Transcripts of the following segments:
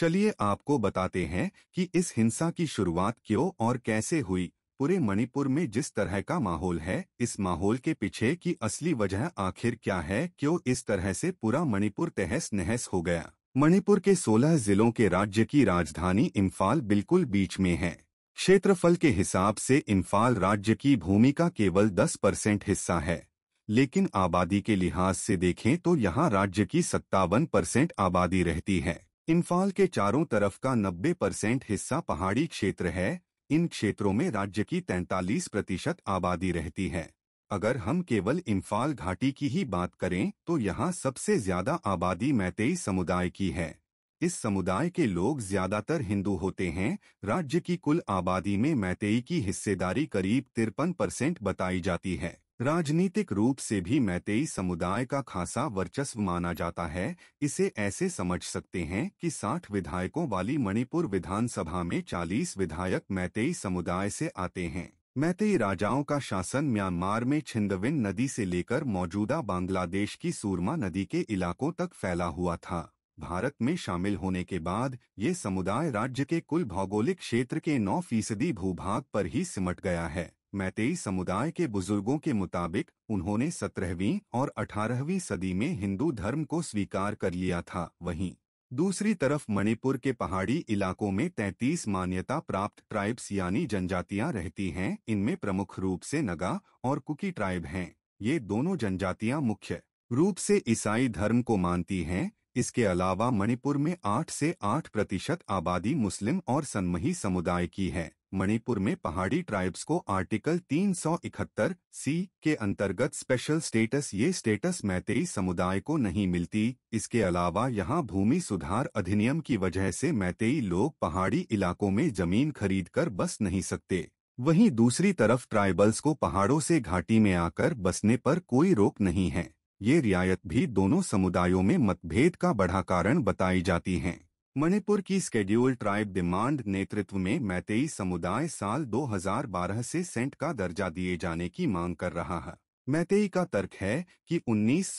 चलिए आपको बताते हैं कि इस हिंसा की शुरुआत क्यों और कैसे हुई पूरे मणिपुर में जिस तरह का माहौल है इस माहौल के पीछे की असली वजह आखिर क्या है क्यों इस तरह से पूरा मणिपुर तहस नहस हो गया मणिपुर के 16 जिलों के राज्य की राजधानी इम्फाल बिल्कुल बीच में है क्षेत्रफल के हिसाब से इम्फाल राज्य की भूमि का केवल 10 परसेंट हिस्सा है लेकिन आबादी के लिहाज से देखें तो यहाँ राज्य की सत्तावन परसेंट आबादी रहती है इम्फाल के चारों तरफ का 90 परसेंट हिस्सा पहाड़ी क्षेत्र है इन क्षेत्रों में राज्य की 43 प्रतिशत आबादी रहती है अगर हम केवल इम्फाल घाटी की ही बात करें तो यहाँ सबसे ज्यादा आबादी मैतेई समुदाय की है इस समुदाय के लोग ज्यादातर हिंदू होते हैं राज्य की कुल आबादी में मैतेई की हिस्सेदारी करीब तिरपन परसेंट बताई जाती है राजनीतिक रूप से भी मैतेई समुदाय का खासा वर्चस्व माना जाता है इसे ऐसे समझ सकते हैं कि 60 विधायकों वाली मणिपुर विधानसभा में 40 विधायक मैतेई समुदाय से आते हैं मैतेई राजाओं का शासन म्यांमार में छिंदविन नदी से लेकर मौजूदा बांग्लादेश की सूरमा नदी के इलाकों तक फैला हुआ था भारत में शामिल होने के बाद ये समुदाय राज्य के कुल भौगोलिक क्षेत्र के 9 फीसदी भूभाग पर ही सिमट गया है मैतेई समुदाय के बुजुर्गों के मुताबिक उन्होंने सत्रहवीं और अठारहवीं सदी में हिंदू धर्म को स्वीकार कर लिया था वहीं दूसरी तरफ मणिपुर के पहाड़ी इलाकों में 33 मान्यता प्राप्त ट्राइब्स यानी जनजातियां रहती हैं इनमें प्रमुख रूप से नगा और कुकी ट्राइब हैं ये दोनों जनजातियां मुख्य रूप से ईसाई धर्म को मानती हैं इसके अलावा मणिपुर में आठ से आठ प्रतिशत आबादी मुस्लिम और सन्मही समुदाय की है मणिपुर में पहाड़ी ट्राइब्स को आर्टिकल 371 सी के अंतर्गत स्पेशल स्टेटस ये स्टेटस मैतेई समुदाय को नहीं मिलती इसके अलावा यहाँ भूमि सुधार अधिनियम की वजह से मैतेई लोग पहाड़ी इलाकों में जमीन खरीद कर बस नहीं सकते वहीं दूसरी तरफ ट्राइबल्स को पहाड़ों से घाटी में आकर बसने पर कोई रोक नहीं है ये रियायत भी दोनों समुदायों में मतभेद का बढ़ा कारण बताई जाती हैं मणिपुर की स्केड्यूल ट्राइब डिमांड नेतृत्व में मैतेई समुदाय साल 2012 से सेंट का दर्जा दिए जाने की मांग कर रहा है मैतेई का तर्क है कि उन्नीस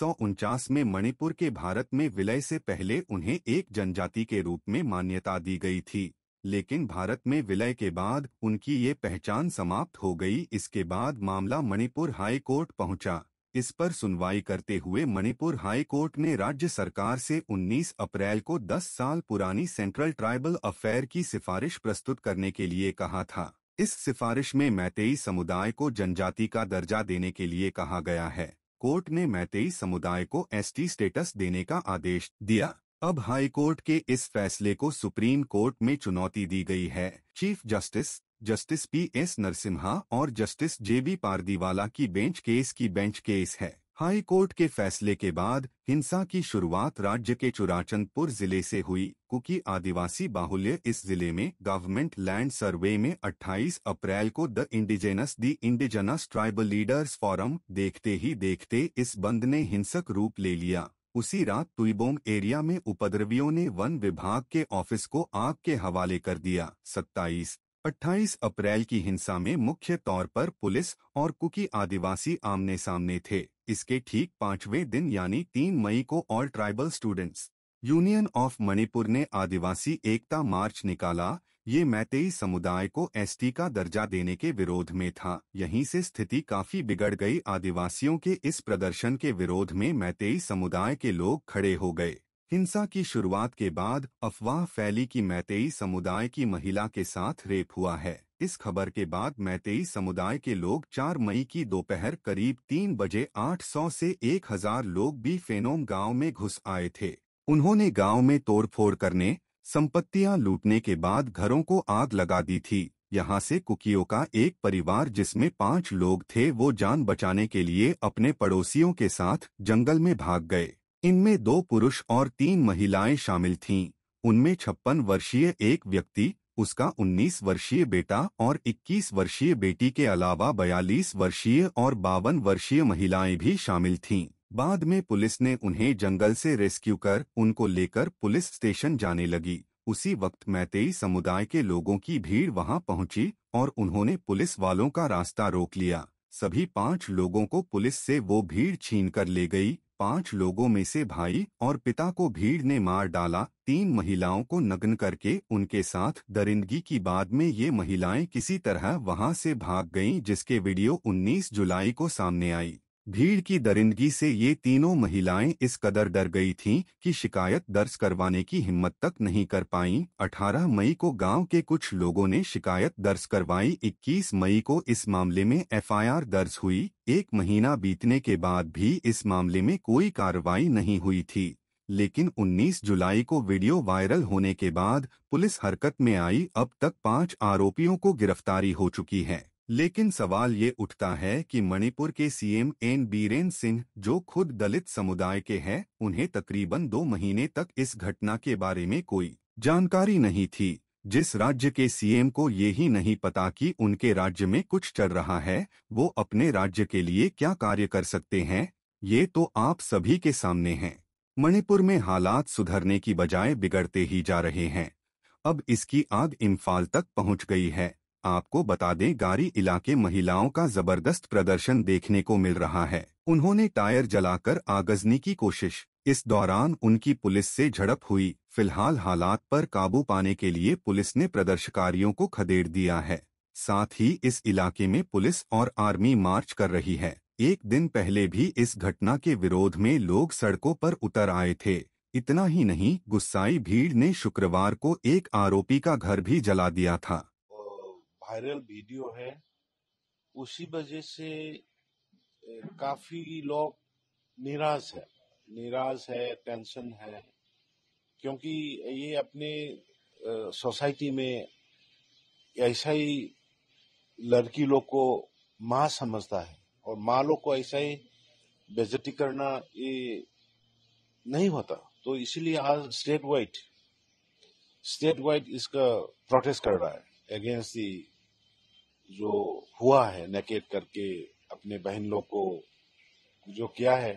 में मणिपुर के भारत में विलय से पहले उन्हें एक जनजाति के रूप में मान्यता दी गई थी लेकिन भारत में विलय के बाद उनकी ये पहचान समाप्त हो गई इसके बाद मामला मणिपुर हाई कोर्ट पहुंचा इस पर सुनवाई करते हुए मणिपुर हाई कोर्ट ने राज्य सरकार से 19 अप्रैल को 10 साल पुरानी सेंट्रल ट्राइबल अफेयर की सिफारिश प्रस्तुत करने के लिए कहा था इस सिफारिश में मैतेई समुदाय को जनजाति का दर्जा देने के लिए कहा गया है कोर्ट ने मैतेई समुदाय को एसटी स्टेटस देने का आदेश दिया अब हाई कोर्ट के इस फैसले को सुप्रीम कोर्ट में चुनौती दी गई है chief justice justice P S Narasimha और जस्टिस जे बी पारदीवाला की बेंच केस की बेंच केस है हाई कोर्ट के फैसले के बाद हिंसा की शुरुआत राज्य के चुराचंदपुर जिले से हुई क्योंकि आदिवासी बाहुल्य इस जिले में गवर्नमेंट लैंड सर्वे में 28 अप्रैल को the indigenous the indigenous tribal leaders forum देखते ही देखते इस बंद ने हिंसक रूप ले लिया उसी रात तुईबोंग एरिया में उपद्रवियों ने वन विभाग के ऑफिस को आग के हवाले कर दिया सत्ताईस 28 अप्रैल की हिंसा में मुख्य तौर पर पुलिस और कुकी आदिवासी आमने सामने थे इसके ठीक पांचवें दिन यानी 3 मई को all tribal students union of Manipur ने आदिवासी एकता मार्च निकाला ये मैतेई समुदाय को एसटी का दर्जा देने के विरोध में था यहीं से स्थिति काफी बिगड़ गई आदिवासियों के इस प्रदर्शन के विरोध में मैतेई समुदाय के लोग खड़े हो गए हिंसा की शुरुआत के बाद अफवाह फैली कि मैतेई समुदाय की महिला के साथ रेप हुआ है इस खबर के बाद मैतेई समुदाय के लोग 4 मई की दोपहर करीब 3 बजे 800 से 1000 लोग भी फेनोम गांव में घुस आए थे उन्होंने गांव में तोड़फोड़ करने संपत्तियां लूटने के बाद घरों को आग लगा दी थी यहां से कुकियों का एक परिवार जिसमें पांच लोग थे वो जान बचाने के लिए अपने पड़ोसियों के साथ जंगल में भाग गए इनमें दो पुरुष और तीन महिलाएं शामिल थीं उनमें छप्पन वर्षीय एक व्यक्ति उसका 19 वर्षीय बेटा और 21 वर्षीय बेटी के अलावा 42 वर्षीय और बावन वर्षीय महिलाएं भी शामिल थीं बाद में पुलिस ने उन्हें जंगल से रेस्क्यू कर उनको लेकर पुलिस स्टेशन जाने लगी उसी वक्त मैतेई समुदाय के लोगों की भीड़ वहां पहुंची और उन्होंने पुलिस वालों का रास्ता रोक लिया सभी पांच लोगों को पुलिस से वो भीड़ छीन कर ले गई पांच लोगों में से भाई और पिता को भीड़ ने मार डाला तीन महिलाओं को नग्न करके उनके साथ दरिंदगी की बाद में ये महिलाएं किसी तरह वहां से भाग गईं जिसके वीडियो 19 जुलाई को सामने आई भीड़ की दरिंदगी से ये तीनों महिलाएं इस कदर डर गई थीं कि शिकायत दर्ज करवाने की हिम्मत तक नहीं कर पाईं 18 मई को गांव के कुछ लोगों ने शिकायत दर्ज करवाई 21 मई को इस मामले में एफआईआर दर्ज हुई एक महीना बीतने के बाद भी इस मामले में कोई कार्रवाई नहीं हुई थी लेकिन 19 जुलाई को वीडियो वायरल होने के बाद पुलिस हरकत में आई अब तक पांच आरोपियों को गिरफ्तारी हो चुकी है लेकिन सवाल ये उठता है कि मणिपुर के सीएम एन बीरेन सिंह जो खुद दलित समुदाय के हैं उन्हें तकरीबन दो महीने तक इस घटना के बारे में कोई जानकारी नहीं थी जिस राज्य के सीएम को ये ही नहीं पता कि उनके राज्य में कुछ चल रहा है वो अपने राज्य के लिए क्या कार्य कर सकते हैं ये तो आप सभी के सामने हैं मणिपुर में हालात सुधरने की बजाय बिगड़ते ही जा रहे हैं अब इसकी आग इम्फाल तक पहुंच गई है आपको बता दें गारी इलाके महिलाओं का जबरदस्त प्रदर्शन देखने को मिल रहा है उन्होंने टायर जलाकर आगजनी की कोशिश इस दौरान उनकी पुलिस से झड़प हुई फिलहाल हालात पर काबू पाने के लिए पुलिस ने प्रदर्शकारियों को खदेड़ दिया है साथ ही इस इलाके में पुलिस और आर्मी मार्च कर रही है एक दिन पहले भी इस घटना के विरोध में लोग सड़कों पर उतर आए थे इतना ही नहीं गुस्साई भीड़ ने शुक्रवार को एक आरोपी का घर भी जला दिया था वायरल वीडियो है उसी वजह से काफी लोग निराश है निराश है टेंशन है क्योंकि ये अपने सोसाइटी में ऐसा ही लड़की लोग को माँ समझता है और माँ लोग को ऐसा ही बेजती करना ये नहीं होता तो इसीलिए आज स्टेट वाइड स्टेट वाइड इसका प्रोटेस्ट कर रहा है अगेंस्ट दी जो हुआ है नकेत करके अपने बहन लोग को जो किया है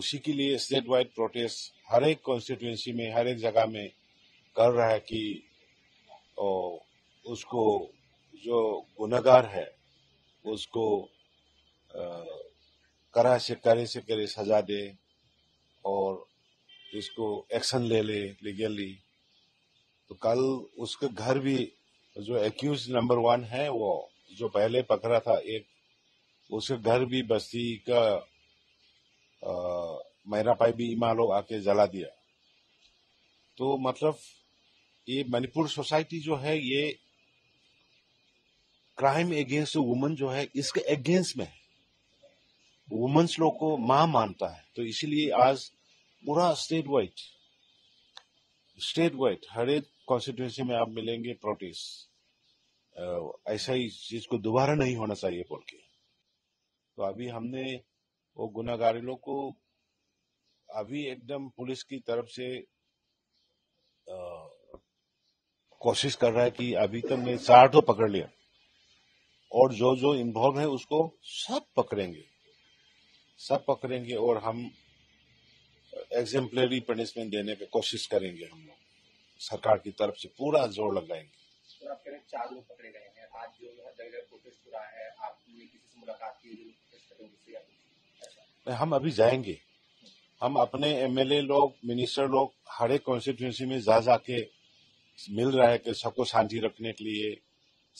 उसी के लिए स्टेट वाइड प्रोटेस्ट हर एक कॉन्स्टिट्यूंसी में हर एक जगह में कर रहा है कि उसको जो गुनागार है उसको करा से करे से करे सजा दे और इसको एक्शन ले ले लीगली तो कल उसके घर भी तो जो एक्यूज नंबर वन है वो जो पहले पकड़ा था एक उसके घर भी बस्ती का मैरा पाई भी इमा लोग आके जला दिया तो मतलब ये मणिपुर सोसाइटी जो है ये क्राइम अगेंस्ट वुमेन जो है इसके अगेंस्ट में है वुमेन्स लोग को मां मानता है तो इसीलिए आज पूरा स्टेट वाइड स्टेट वाइड हर एक कॉन्स्टिट्यूंसी में आप मिलेंगे प्रोटेस्ट ऐसा ही चीज को दोबारा नहीं होना चाहिए बोल के तो अभी हमने वो गुनागारी लोग को अभी एकदम पुलिस की तरफ से कोशिश कर रहा है कि अभी तक मैं चार तो पकड़ लिया और जो जो इन्वॉल्व है उसको सब पकड़ेंगे सब पकड़ेंगे और हम एग्जेम्पलरी पनिशमेंट देने की कोशिश करेंगे हम लोग सरकार की तरफ से पूरा जोर लगाएंगे सर आप कह रहे हैं चार लोग पकड़े गए हैं आज जो जगह जगह प्रोटेस्ट हो रहा है आपने किसी से मुलाकात की हम अभी जाएंगे हम अपने एमएलए लोग मिनिस्टर लोग हर एक कॉन्स्टिट्यूंसी में जा जाके मिल रहा है कि सबको शांति रखने के लिए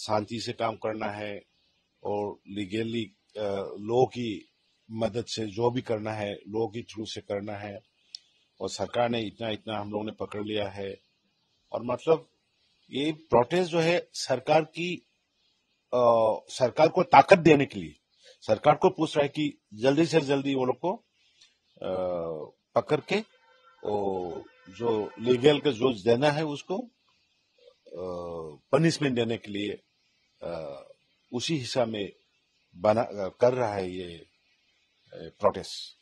शांति से काम करना है और लीगली लॉ की मदद से जो भी करना है लॉ के थ्रू से करना है और सरकार ने इतना इतना हम लोगों ने पकड़ लिया है और मतलब ये प्रोटेस्ट जो है सरकार की आ, सरकार को ताकत देने के लिए सरकार को पूछ रहा है कि जल्दी से जल्दी वो लोग को आ, पकड़ के ओ, जो लीगल का जो देना है उसको पनिशमेंट देने के लिए आ, उसी हिस्सा में बना कर रहा है ये प्रोटेस्ट